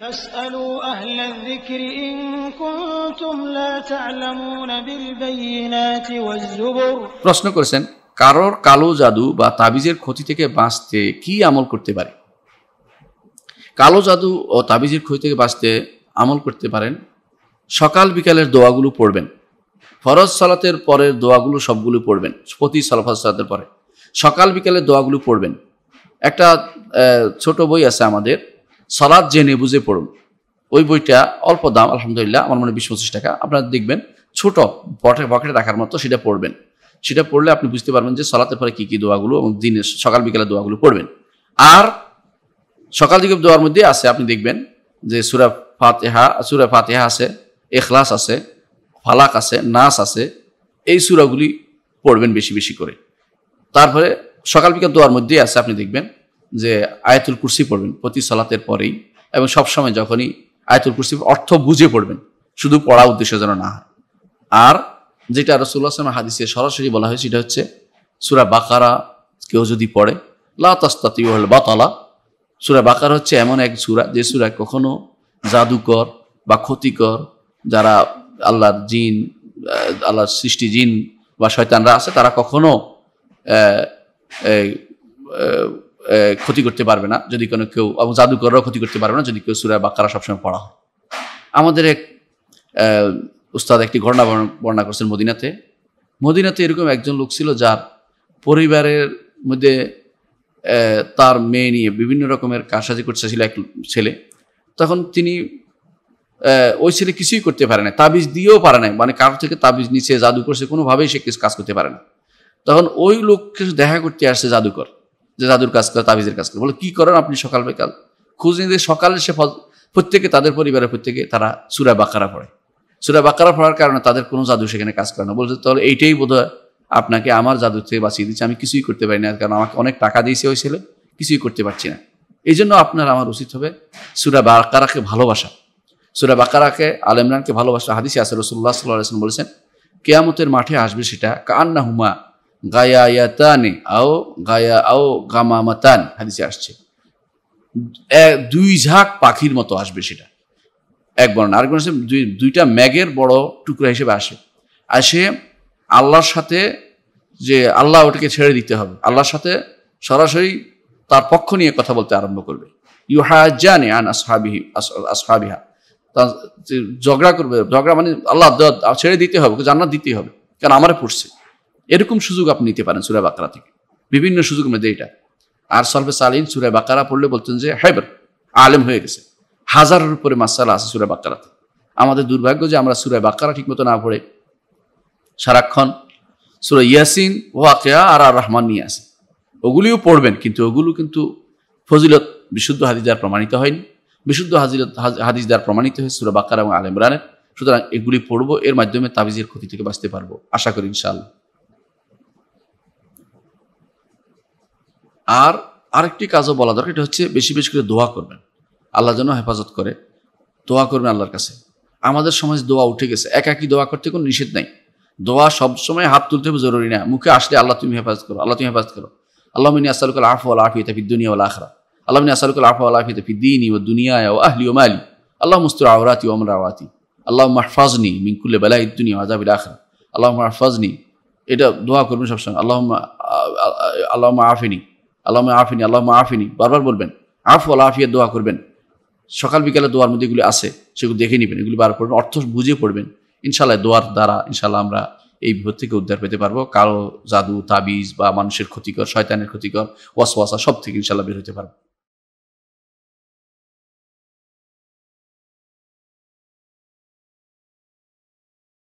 প্রশ্ন করেছেন কারোর কালো জাদু বা তাবিজের ক্ষতি থেকে বাঁচতে কি আমল করতে পারে কালো জাদু ও তাবিজের ক্ষতি থেকে বাঁচতে আমল করতে পারেন সকাল বিকালের দোয়াগুলো পড়বেন ফরজ সালাতের পরের দোয়াগুলো সবগুলো পড়বেন প্রতি সালফাজ সালাতের পরে সকাল বিকালের দোয়াগুলো পড়বেন একটা ছোট বই আছে আমাদের সালাদ জেনে বুঝে পড়ুন ওই বইটা অল্প দাম আলহামদুলিল্লাহ আমার মনে বিশ পঁচিশ টাকা আপনারা দেখবেন ছোট পটে পকেটে রাখার মতো সেটা পড়বেন সেটা পড়লে আপনি বুঝতে পারবেন যে সলাতে পরে কী কী দোয়াগুলো এবং দিনে সকাল বিকালে দোয়াগুলো পড়বেন আর সকাল দিকে দোয়ার মধ্যে আছে আপনি দেখবেন যে সুরা ফাতেহা সুরা ফাতেহা আছে এখলাস আছে ফালাক আছে নাস আছে এই সুরাগুলি পড়বেন বেশি বেশি করে তারপরে সকাল বিকাল দোয়ার মধ্যেই আছে আপনি দেখবেন যে আয়াতুল কুরসি পড়বেন প্রতি সালাতের পরেই এবং সবসময় যখনই আয়াতুল কুরসি অর্থ বুঝে পড়বেন শুধু পড়া উদ্দেশ্য যেন না হয় আর যেটা রসুল্লাহামের হাদিসে সরাসরি বলা হয় সেটা হচ্ছে সুরা বাকারা কেউ যদি পড়ে লাস্তাতি হল বাতালা সুরা বাকার হচ্ছে এমন এক সুরা যে সুরা কখনো জাদুকর বা ক্ষতিকর যারা আল্লাহর জিন আল্লাহর সৃষ্টি জিন বা শয়তানরা আছে তারা কখনো ক্ষতি করতে পারবে না যদি কোনো কেউ এবং জাদুকররাও ক্ষতি করতে পারবে না যদি কেউ সুরা বাক্কারা সবসময় পড়া হয় আমাদের এক উস্তাদ একটি ঘটনা বর্ণনা করছেন মদিনাতে মদিনাতে এরকম একজন লোক ছিল যার পরিবারের মধ্যে তার মেয়ে নিয়ে বিভিন্ন রকমের কারসাজি করছে ছিল এক ছেলে তখন তিনি ওই ছেলে কিছুই করতে পারে না তাবিজ দিয়েও পারে না মানে কারোর থেকে তাবিজ নিচে জাদু করছে কোনোভাবেই সে কিছু কাজ করতে পারে না তখন ওই লোককে দেখা করতে আসছে জাদুকর যে জাদুর কাজ করে তাবিজের কাজ করে বলে কি করেন আপনি সকাল বিকাল খোঁজ নিয়ে সকালে সে প্রত্যেকে তাদের পরিবারের প্রত্যেকে তারা সুরা বাকারা পড়ে সুরা বাকারা পড়ার কারণে তাদের কোনো জাদু সেখানে কাজ করে না বলছে তাহলে এইটাই বোধ আপনাকে আমার জাদু থেকে বাঁচিয়ে দিচ্ছে আমি কিছুই করতে পারি না কারণ আমাকে অনেক টাকা দিয়েছে ওই ছেলে কিছুই করতে পারছি না এই জন্য আপনার আমার উচিত হবে সুরা বাকারাকে ভালোবাসা সুরা বাকারাকে আল ইমরানকে ভালোবাসা হাদিসে আসে রসুল্লাহ সাল্লাহ বলেছেন কেয়ামতের মাঠে আসবে সেটা কান্না হুমা গায়ায়াতানি আও গায়া আও গামামাতান হাদিসে আসছে দুই ঝাঁক পাখির মতো আসবে সেটা এক বর্ণনা আর আছে দুই দুইটা ম্যাগের বড় টুকরা হিসেবে আসে আসে আল্লাহর সাথে যে আল্লাহ ওটাকে ছেড়ে দিতে হবে আল্লাহর সাথে সরাসরি তার পক্ষ নিয়ে কথা বলতে আরম্ভ করবে ইউহাজানি আন আসহাবিহি আসহাবিহা তা ঝগড়া করবে ঝগড়া মানে আল্লাহ ছেড়ে দিতে হবে জান্নাত দিতেই হবে কারণ আমারে পড়ছে এরকম সুযোগ আপনি নিতে পারেন সুরা বাকারা থেকে বিভিন্ন সুযোগ মধ্যে এটা আর সলফে সালিন সুরা বাকারা পড়লে বলতেন যে হাইবার আলেম হয়ে গেছে হাজারের উপরে মাসালা আছে সুরা বাকারাতে আমাদের দুর্ভাগ্য যে আমরা সুরা বাকারা ঠিক মতো না পড়ে সারাক্ষণ সুরা ইয়াসিন ওয়াকেয়া আর আর রহমান নিয়ে আসে ওগুলিও পড়বেন কিন্তু ওগুলো কিন্তু ফজিলত বিশুদ্ধ হাদিদার প্রমাণিত হয়নি বিশুদ্ধ হাজিরত হাদিসদার প্রমাণিত হয়ে সুরা বাকারা এবং আলেম রানের সুতরাং এগুলি পড়বো এর মাধ্যমে তাবিজের ক্ষতি থেকে বাঁচতে পারবো আশা করি ইনশাআল্লাহ আর আরেকটি কাজও বলা দরকার এটা হচ্ছে বেশি বেশি করে দোয়া করবেন আল্লাহ যেন হেফাজত করে দোয়া করবেন আল্লাহর কাছে আমাদের সমাজ দোয়া উঠে গেছে একাকি দোয়া করতে কোনো নিষেধ নাই দোয়া সবসময় হাত তুলতে হবে জরুরি না মুখে আসলে আল্লাহ তুমি হেফাজত করো আল্লাহ তুমি হেফাজত করো আল্লাহ মিনী আসালুকাল আফ আল আফি তাফি দুনিয়া ওলা আখরা আল্লাহ মিনী আসালুকাল আফ আল আফি তাফি দিন ও দুনিয়া ও আহলি ও মালি আল্লাহ মুস্তুর আওরাতি ও আমরা আওয়াতি আল্লাহ মাহফাজনি মিঙ্কুল্লে ইদ দুনিয়া আজাবিল আখরা আল্লাহ মাহফাজনি এটা দোয়া করবেন সবসময় আল্লাহ আল্লাহ আফিনী আল্লাহ আফিনি আল্লাহ আফিনি বারবার বলবেন আফ আল্লাহ আফিয়া দোয়া করবেন সকাল বিকালে দোয়ার মধ্যে এগুলি আছে সেগুলো দেখে নেবেন এগুলি বার পড়বেন অর্থ বুঝিয়ে পড়বেন ইনশাল্লাহ দোয়ার দ্বারা ইনশাল্লাহ আমরা এই বিপদ থেকে উদ্ধার পেতে পারবো কারো জাদু তাবিজ বা মানুষের ক্ষতিকর শয়তানের ক্ষতিকর ওয়াসওয়াসা সব থেকে ইনশাল্লাহ বের হতে পারবো